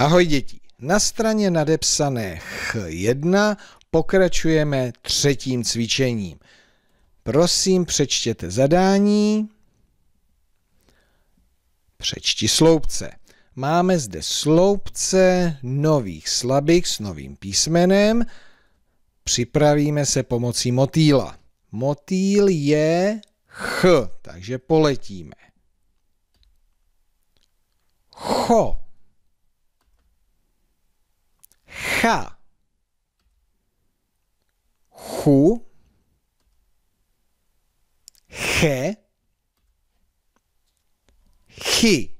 Ahoj děti. Na straně nadepsané H1 pokračujeme třetím cvičením. Prosím, přečtěte zadání. Přečti sloupce. Máme zde sloupce nových slabik s novým písmenem. Připravíme se pomocí motýla. Motýl je ch, takže poletíme. Cho. cha, chu, che, chy.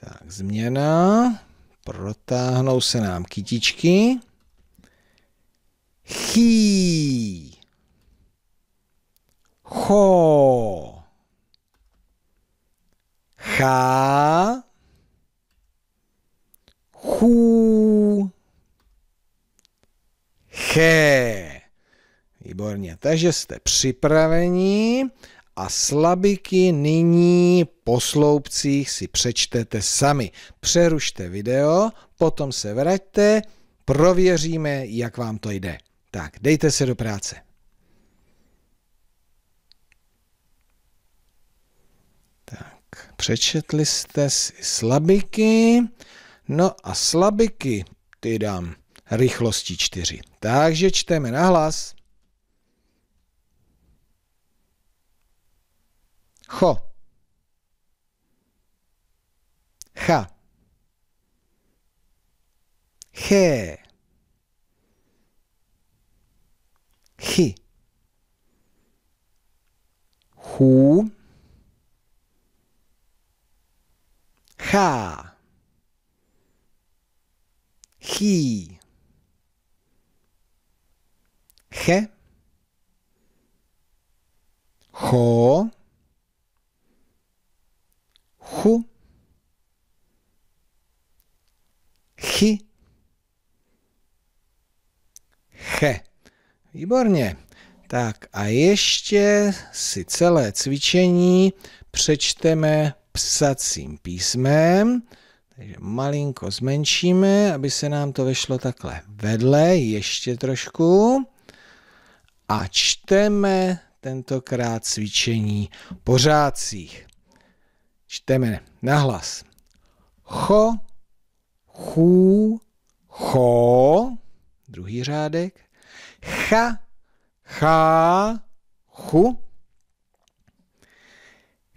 Tak, změna. Protáhnou se nám kytičky. Chý. Cho. Chá. Chů. Také. Výborně, takže jste připraveni a slabiky nyní po sloupcích si přečtete sami. Přerušte video, potom se vraťte, prověříme, jak vám to jde. Tak, dejte se do práce. Tak, přečetli jste si slabiky. No a slabiky ty dám rychlosti 4. Takže čteme na hlas. Cho. Cha. Ché. Chy. Chů. Chá. Chí. che, cho, chu, chi, che. Výborně. Tak a ještě si celé cvičení přečteme psacím písmem. Takže malinko zmenšíme, aby se nám to vešlo takhle vedle, ještě trošku a čteme tentokrát cvičení pořádcích. Čteme nahlas. Cho, chů, cho, druhý řádek, cha, chá, chu,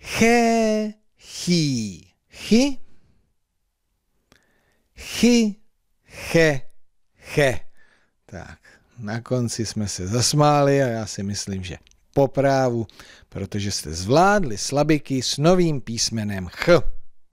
che, chí, chy. Chy, che, che. Tak. Na konci jsme se zasmáli a já si myslím, že poprávu, protože jste zvládli slabiky s novým písmenem Ch.